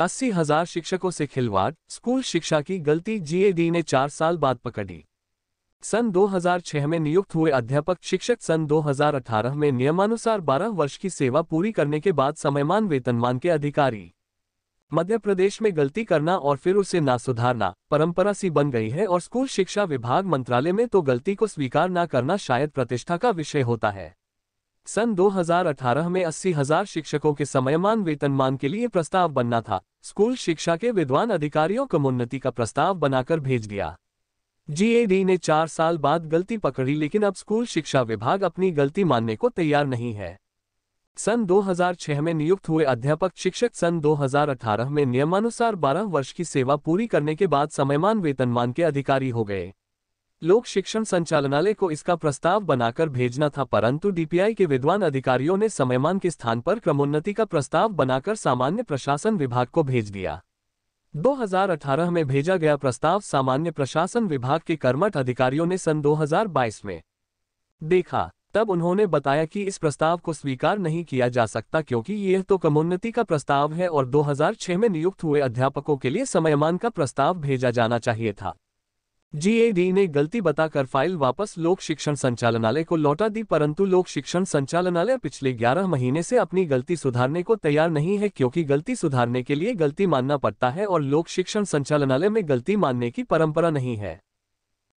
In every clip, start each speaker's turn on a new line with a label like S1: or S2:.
S1: अस्सी हजार शिक्षकों से खिलवाड़ स्कूल शिक्षा की गलती जीएडी ने चार साल बाद पकड़ी सन 2006 में नियुक्त हुए अध्यापक शिक्षक सन 2018 में नियमानुसार 12 वर्ष की सेवा पूरी करने के बाद समयमान वेतनमान के अधिकारी मध्य प्रदेश में गलती करना और फिर उसे ना सुधारना परंपरा सी बन गई है और स्कूल शिक्षा विभाग मंत्रालय में तो गलती को स्वीकार न करना शायद प्रतिष्ठा का विषय होता है सन 2018 में अस्सी हजार शिक्षकों के समयमान वेतनमान के लिए प्रस्ताव बनना था स्कूल शिक्षा के विद्वान अधिकारियों को मुन्नति का प्रस्ताव बनाकर भेज दिया जीएडी ने चार साल बाद गलती पकड़ी लेकिन अब स्कूल शिक्षा विभाग अपनी गलती मानने को तैयार नहीं है सन 2006 में नियुक्त हुए अध्यापक शिक्षक सन 2018 में नियमानुसार 12 वर्ष की सेवा पूरी करने के बाद समयमान वेतनमान के अधिकारी हो गए लोक शिक्षण संचालनालय को इसका प्रस्ताव बनाकर भेजना था परंतु डीपीआई के विद्वान अधिकारियों ने समयमान के स्थान पर क्रमोन्नति का प्रस्ताव बनाकर सामान्य प्रशासन विभाग को भेज दिया 2018 में भेजा गया प्रस्ताव सामान्य प्रशासन विभाग के कर्मठ अधिकारियों ने सन 2022 में देखा तब उन्होंने बताया कि इस प्रस्ताव को स्वीकार नहीं किया जा सकता क्योंकि यह तो क्रमोन्नति का प्रस्ताव है और 2006 में नियुक्त हुए अध्यापकों के लिए समयमान का प्रस्ताव भेजा जाना चाहिए था जीएडी ने गलती बताकर फाइल वापस लोक शिक्षण संचालनालय को लौटा दी परंतु लोक शिक्षण संचालनालय पिछले 11 महीने से अपनी गलती सुधारने को तैयार नहीं है क्योंकि गलती सुधारने के लिए गलती मानना पड़ता है और लोक शिक्षण संचालनालय में गलती मानने की परंपरा नहीं है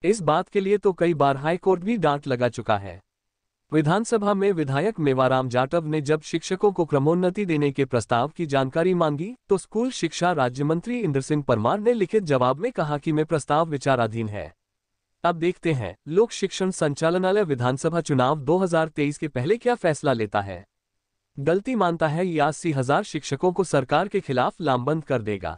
S1: इस बात के लिए तो कई बार हाईकोर्ट भी डांट लगा चुका है विधानसभा में विधायक मेवाराम जाटव ने जब शिक्षकों को क्रमोन्नति देने के प्रस्ताव की जानकारी मांगी तो स्कूल शिक्षा राज्य मंत्री इंद्र सिंह परमार ने लिखित जवाब में कहा कि मैं प्रस्ताव विचाराधीन है अब देखते हैं लोक शिक्षण संचालनालय विधानसभा चुनाव 2023 के पहले क्या फैसला लेता है गलती मानता है ये अस्सी हजार शिक्षकों को सरकार के खिलाफ लामबंद कर देगा